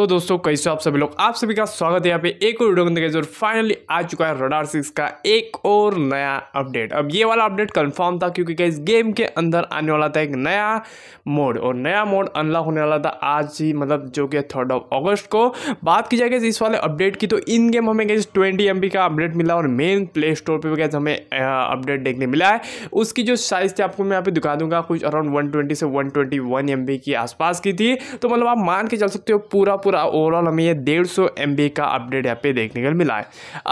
तो दोस्तों कैसे आप सभी लोग आप सभी का स्वागत है यहाँ पे एक और वीडियो के अंदर फाइनली आ चुका है रडार सिक्स का एक और नया अपडेट अब ये वाला अपडेट कंफर्म था क्योंकि इस गेम के अंदर आने वाला था एक नया मोड और नया मोड अनलॉक होने वाला था आज ही मतलब जो कि थर्ड ऑफ ऑगस्ट को बात की जाएगी इस वाले अपडेट की तो इन गेम हमें कैसे ट्वेंटी एम का अपडेट मिला और मेन प्ले स्टोर पर गैस हमें अपडेट uh, देखने मिला है उसकी जो साइज़ थी आपको मैं यहाँ पे दिखा दूंगा कुछ अराउंड वन से वन ट्वेंटी की आसपास की थी तो मतलब आप मान के चल सकते हो पूरा पूरा ओवरऑल हमें ये डेढ़ सौ का अपडेट यहाँ पे देखने को मिला है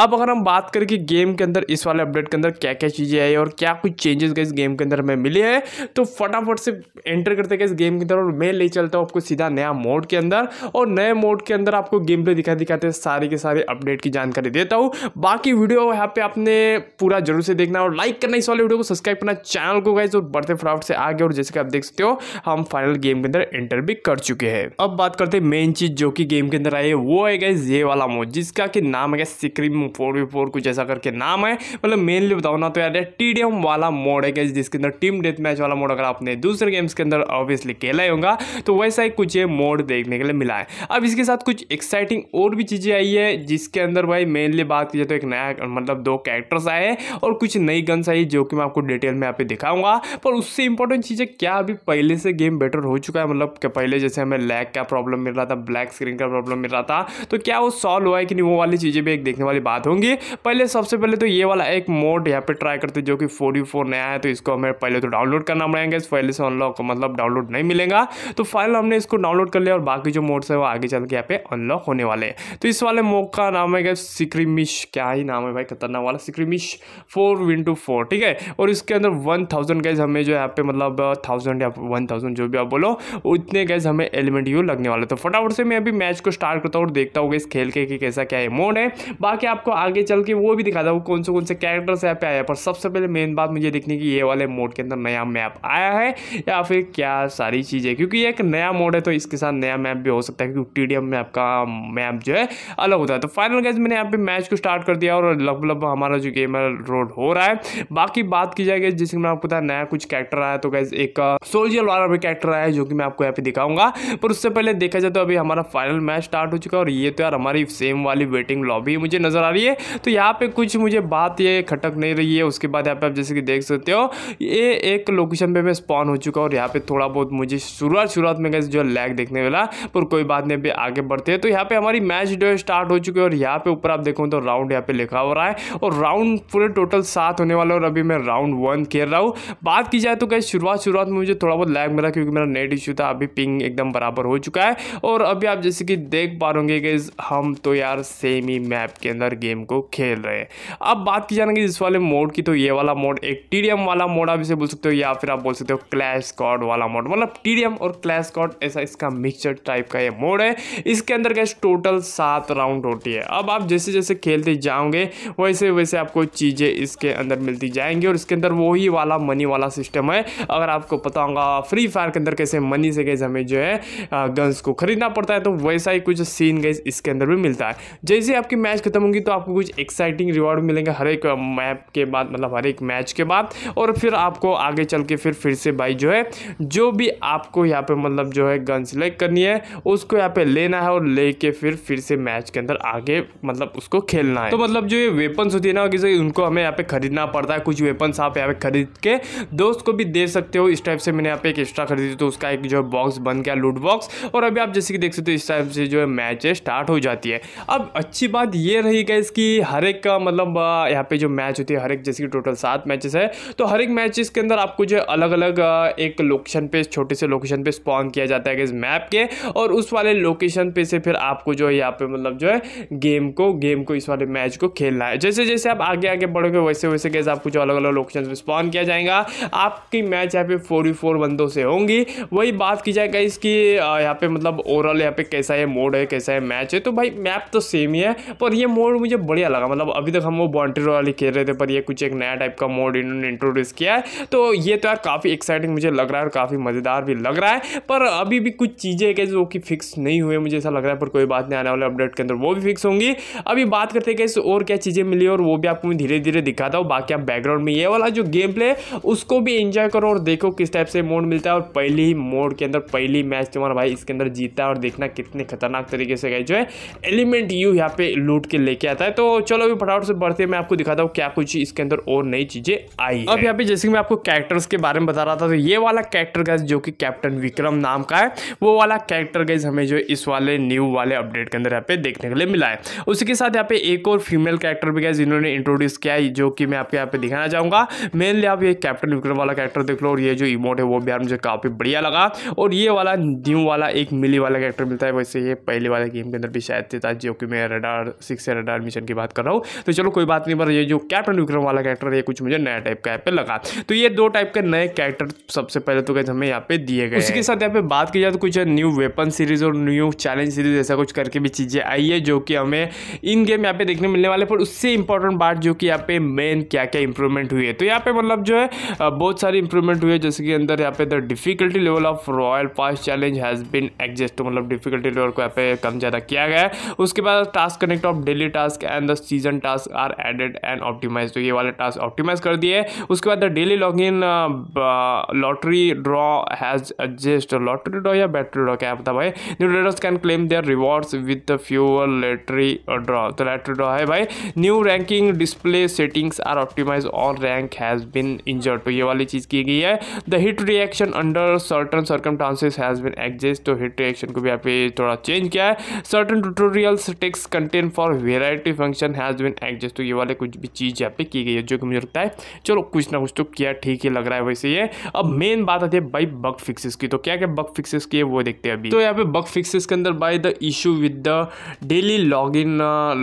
अब अगर हम बात करें कि गेम के अंदर इस वाले अपडेट के अंदर क्या क्या चीज़ें आई और क्या कुछ चेंजेस गए इस गेम के अंदर हमें मिले हैं तो फटाफट से एंटर करते गए इस गेम के अंदर और मैं ले चलता हूँ आपको सीधा नया मोड के अंदर और नए मोड के अंदर आपको गेम प्ले दिखा दिखाते सारे के सारे अपडेट की जानकारी देता हूँ बाकी वीडियो यहाँ पे आपने पूरा जरूर से देखना और लाइक करना इस वाले वीडियो को सब्सक्राइब करना चैनल को गए और बढ़ते फटाफट से आगे और जैसे कि आप देख सकते हो हम फाइनल गेम के अंदर एंटर भी कर चुके हैं अब बात करते हैं मेन चीज़ जो कि गेम के अंदर आई है वो है गैस ये वाला मोड जिसका कि नाम है सिक्रीम फोर वी फोर कुछ ऐसा करके नाम है मतलब मेनली बताओ ना तो यार टी डी एम वाला मोड है गैस जिसके अंदर टीम डेथ मैच वाला मोड अगर आपने दूसरे गेम्स के अंदर ऑब्वियसली खेला ही होगा तो वैसा ही कुछ ये मोड देखने के लिए मिला है अब इसके साथ कुछ एक्साइटिंग और भी चीज़ें आई है जिसके अंदर भाई मेनली बात की जाए तो एक नया मतलब दो कैरेक्टर्स आए हैं और कुछ नई गन्स आई जो कि मैं आपको डिटेल में यहाँ पे दिखाऊंगा पर उससे इंपॉर्टेंट चीज़ है क्या अभी पहले से गेम बेटर हो चुका है मतलब पहले जैसे हमें लैग का प्रॉब्लम मिल रहा था ब्लैक ब्लैक स्क्रीन का प्रॉब्लम मिल रहा था तो क्या वो सॉल्व हुआ है कि नहीं वो वाली चीज़ें भी एक देखने वाली बात होंगी पहले सबसे पहले तो ये वाला एक मोड यहाँ पे ट्राई करते जो कि फोर नया है तो इसको हमें पहले तो डाउनलोड करना पड़ेगा पहले से अनलॉक मतलब डाउनलोड नहीं मिलेगा तो फाइनल हमने इसको डाउनलोड कर लिया और बाकी जो मोड्स है वो आगे चल के यहाँ पे अनलॉक होने वाले तो इस वाले मोड का नाम है सिक्रीमिश क्या ही नाम है भाई खतरनाक वाला skirmish four win two four ठीक है और इसके अंदर वन थाउजेंड गैस हमें जो यहाँ पे मतलब थाउजेंड या वन थाउजेंड जो भी आप बोलो उतने गैस हमें एलिमेंट यू लगने वाले तो फटाफट से मैं मैं अभी मैच को स्टार्ट करता हूँ और देखता हूँ इस खेल के कि कैसा क्या है मोड है बाकी आपको आगे चल के वो भी दिखाता हूँ कौन से कौन से कैरेक्टर्स यहाँ पे आया पर सबसे पहले मेन बात मुझे देखने की ये वाले मोड के अंदर नया मैप आया है या फिर क्या सारी चीज़ें क्योंकि एक नया मोड है तो इसके साथ नया मैप भी हो सकता है क्योंकि टी मैप का मैप जो है अलग होता है तो फाइनल गैस मैंने यहाँ पे मैच को स्टार्ट कर दिया और लगभग हमारा जो गेम है रोड हो रहा है बाकी बात की जाएगी जिसमें मैं आपको पता नया कुछ कैरेक्टर आया तो गैस एक सोल्जर वाला भी कैरेक्टर आया जो कि मैं आपको यहाँ पे दिखाऊंगा पर उससे पहले देखा जाए तो अभी हमारा फाइनल मैच स्टार्ट हो चुका है और ये तो यार हमारी सेम वाली वेटिंग लॉबी मुझे नज़र आ रही है तो यहाँ पे कुछ मुझे बात ये खटक नहीं रही है उसके बाद यहाँ पे आप जैसे कि देख सकते हो ये एक लोकेशन पे मैं स्पॉन हो चुका और यहाँ पे थोड़ा बहुत मुझे शुरुआत शुरुआत में जो लैग देखने वाला पर कोई बात नहीं अभी आगे बढ़ते हैं तो यहाँ पे हमारी मैच जो है स्टार्ट हो चुकी है और यहाँ पे ऊपर आप देखो तो राउंड यहाँ पे लिखा हो रहा है और राउंड पूरे टोटल सात होने वाला और अभी मैं राउंड वन खेल रहा हूँ बात की जाए तो कैसे शुरुआत शुरुआत में मुझे थोड़ा बहुत लैग मिला क्योंकि मेरा नेट इशू था अभी पिंग एकदम बराबर हो चुका है और अभी आप जैसे कि देख पा रहे हम तो यार सेम ही मैप के अंदर गेम को खेल रहे हैं अब बात की की जिस वाले मोड की तो ये वाला मोड एक टी वाला मोड आप इसे बोल सकते हो या फिर आप बोल सकते हो क्लैश कॉड वाला मोड मतलब टी और क्लैश कॉड ऐसा इसका मिक्सचर टाइप का ये मोड है इसके अंदर कैसे टोटल सात राउंड होती है अब आप जैसे जैसे खेलते जाओगे वैसे वैसे आपको चीज़ें इसके अंदर मिलती जाएंगी और इसके अंदर वही वाला मनी वाला सिस्टम है अगर आपको पता होगा फ्री फायर के अंदर कैसे मनी से कैसे हमें जो है गन्स को खरीदना पड़ता है तो तो वैसा ही कुछ सीन गाइज इसके अंदर भी मिलता है जैसे आपकी मैच खत्म होगी तो आपको कुछ एक्साइटिंग रिवॉर्ड मिलेंगे हर एक मैप के बाद मतलब हर एक मैच के बाद और फिर आपको आगे चल के फिर फिर से भाई जो है जो भी आपको यहाँ पे मतलब जो है गन सिलेक्ट करनी है उसको यहाँ पे लेना है और लेके फिर फिर से मैच के अंदर आगे मतलब उसको खेलना है तो मतलब जो ये वेपन्स होती है ना कि उनको हमें यहाँ पे खरीदना पड़ता है कुछ वेपन्स आप यहाँ पे खरीद के दोस्त को भी दे सकते हो इस टाइप से मैंने यहाँ पे एक एक्स्ट्रा खरीदी तो उसका एक जो बॉक्स बन गया लूट बॉक्स और अभी आप जैसे कि देख सकते हो इस टाइप से जो है मैच स्टार्ट हो जाती है अब अच्छी बात ये रही गई कि हर एक का मतलब यहाँ पे जो मैच होती है हर एक जैसे कि टोटल सात मैचेस है तो हर एक मैचेस के अंदर आपको जो है अलग अलग एक लोकेशन पे छोटे से लोकेशन पे स्पॉन किया जाता है इस मैप के और उस वाले लोकेशन पे से फिर आपको जो है यहाँ पे मतलब जो है गेम को गेम को इस वाले मैच को खेलना है जैसे जैसे आप आगे आगे बढ़ोगे वैसे वैसे कैसे आपको जो अलग अलग लोकेशन पर स्पॉन किया जाएगा आपकी मैच यहाँ पे फोर बंदों से होंगी वही बात की जाएगा इसकी यहाँ पे मतलब ओवरऑल यहाँ पे कैसा है मोड है कैसा है मैच है तो भाई मैप तो सेम ही है पर ये मोड मुझे बढ़िया लगा मतलब अभी तक हम वो बाउंड्री वाली खेल रहे थे पर ये कुछ एक नया टाइप का मोड इन्होंने इंट्रोड्यूस किया है तो ये तो यार काफ़ी एक्साइटिंग मुझे लग रहा है और काफ़ी मज़ेदार भी लग रहा है पर अभी भी कुछ चीज़ें कैसे जो कि फिक्स नहीं हुए मुझे ऐसा लग रहा है पर कोई बात नहीं आने वाले अपडेट के अंदर वो भी फिक्स होंगी अभी बात करते कैसे और क्या चीज़ें मिली और वो भी आपको मैं धीरे धीरे दिखाता हूँ बाकी आप बैकग्राउंड में ये वाला जो गेम प्ले उसको भी इंजॉय करो और देखो किस टाइप से मोड मिलता है और पहली ही मोड के अंदर पहली मैच तुम्हारा भाई इसके अंदर जीता है और देखना कितने खतरनाक तरीके से गए जो है एलिमेंट यू यहाँ पे लूट के लेके आता है तो चलो अभी फटाफट से बढ़ते हैं मैं आपको दिखाता हूँ क्या कुछ इसके अंदर और नई चीज़ें आई अब यहाँ पे जैसे कि मैं आपको कैरेक्टर्स के बारे में बता रहा था तो ये वाला कैरेक्टर गैस जो कि कैप्टन विक्रम नाम का है वो वाला कैरेक्टर गैस हमें जो इस वाले न्यू वाले अपडेट के अंदर यहाँ पे देखने के लिए मिला है उसके साथ यहाँ पे एक और फीमेल कैरेक्टर भी गैस इन्होंने इंट्रोड्यूस किया जो कि मैं आपके यहाँ पे दिखाना चाहूंगा मेनली आप ये कैप्टन विक्रम वाला कैरेक्टर देख लो और ये जो इमोट है वो भी यार मुझे काफ़ी बढ़िया लगा और ये वाला न्यू वाला एक मिली वाला कैरेक्टर बनता है वैसे ये पहले वाले गेम के अंदर भी शायद थे था जो कि मैं रडार सिक्स रडार मिशन की बात कर रहा हूँ तो चलो कोई बात नहीं पर ये जो कैप्टन विक्रम वाला कैरेक्टर है कुछ मुझे नया टाइप का यहाँ पे लगा तो ये दो टाइप के नए कैरेक्टर सबसे पहले तो कहते हमें यहाँ पे दिए गए उसके साथ यहाँ पे बात की जाए तो कुछ न्यू वेपन सीरीज और न्यू चैलेंज सीरीज ऐसा कुछ करके भी चीज़ें आई है जो कि हमें इन गेम यहाँ पे देखने मिलने वाले पर उससे इंपॉर्टेंट बात जो कि यहाँ पे मेन क्या क्या इंप्रूवमेंट हुई है तो यहाँ पे मतलब जो है बहुत सारी इंप्रूवमेंट हुई है जैसे कि अंदर यहाँ पे the difficulty level of Royal Pass challenge has been exist मतलब डिफिकल्टी लेवल को यहाँ पे कम ज़्यादा किया गया है उसके बाद task connect of daily task and the season task are added and optimize तो ये वाले टास्क ऑप्टिमाइज कर दिए उसके बाद the daily log in lottery draw has adjust lottery draw या बैटरी ड्रॉ क्या पता भाई new raiders can claim their rewards with the fewer lottery draw तो लेटरी ड्रॉ है भाई new ranking display settings are optimize all rank has been injured तो ये वाली चीज़ की गई है the hit reaction under certain circum has been adjust तो हिट रिएक्शन को भी आप ये थोड़ा चेंज किया है certain tutorials text content for variety function has been adjust तो ये वाले कुछ भी चीज़ यहाँ पे की गई है जो कि मुझे लगता है चलो कुछ ना कुछ तो किया ठीक ही लग रहा है वैसे ये अब मेन बात आती है भाई बग फिक्सेस की तो क्या क्या बग फिक्सेस की है वो देखते हैं अभी तो यहाँ पे बग फिक्सेस के अंदर by the issue with the daily log in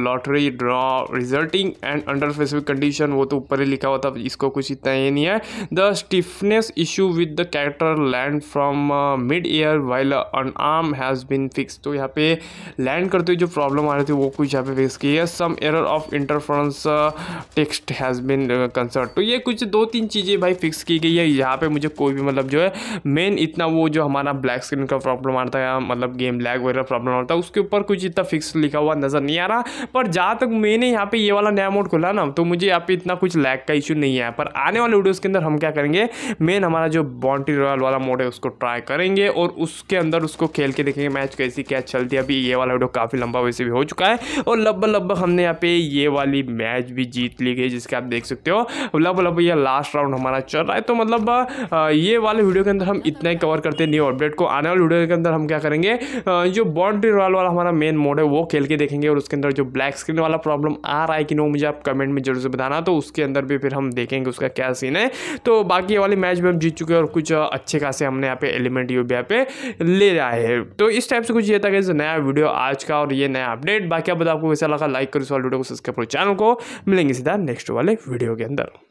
lottery draw resulting and under specific condition वो तो ऊपर ही लिखा हुआ था इसको कुछ इतना ये नहीं है the stiffness issue with the character land from mid air while unarmed has been fix तो यहाँ पे लैंड करते हुए जो प्रॉब्लम आ रही थी वो कुछ यहाँ पे फिक्स की है some error of interference text has been concert तो ये कुछ दो तीन चीज़ें भाई फिक्स की गई है यहाँ पे मुझे कोई भी मतलब जो है मेन इतना वो जो हमारा ब्लैक स्क्रीन का प्रॉब्लम आता है मतलब गेम लैग वगैरह प्रॉब्लम आता है उसके ऊपर कुछ इतना फिक्स लिखा हुआ नज़र नहीं आ रहा पर जहाँ तक मैंने यहाँ पे ये वाला नया मोड खोला ना तो मुझे यहाँ पे इतना कुछ लैग का इशू नहीं है पर आने वाले वीडियोज़ के अंदर हम क्या करेंगे मेन हमारा जो बाउंड्री रॉयल वाला मोड है उसको ट्राई करेंगे और उसके अंदर उसको खेल के देखेंगे मैच कैसी कैच चलती है अभी ये वाला वीडियो काफ़ी लंबा वैसे भी हो चुका है और लगभग लगभग हमने यहाँ पे ये वाली मैच भी जीत ली गई जिसके आप देख सकते हो लगभग लगभग ये लास्ट राउंड हमारा चल रहा है तो मतलब ये वाले वीडियो के अंदर हम इतना ही कवर करते हैं न्यू अपडेट को आने वाले वीडियो के अंदर हम क्या करेंगे जो बाउंड्री रॉयल वाला हमारा मेन मोड है वो खेल के देखेंगे और उसके अंदर जो ब्लैक स्क्रीन वाला प्रॉब्लम आ रहा है कि वो मुझे आप कमेंट में जरूर से बताना तो उसके अंदर भी फिर हम देखेंगे उसका क्या सीन है तो बाकी ये वाली मैच भी हम जीत चुके हैं और कुछ अच्छे खासे हमने यहाँ पे एलिमेंट यू यहाँ पे ले आए हैं तो इस टाइप आपसे कुछ ये था कि नया वीडियो आज का और ये नया अपडेट बाकी आप बताओ आपको कैसा लगा लाइक करो इस वाले वीडियो को सब्सक्राइब करो चैनल को मिलेंगे सीधा नेक्स्ट वाले वीडियो के अंदर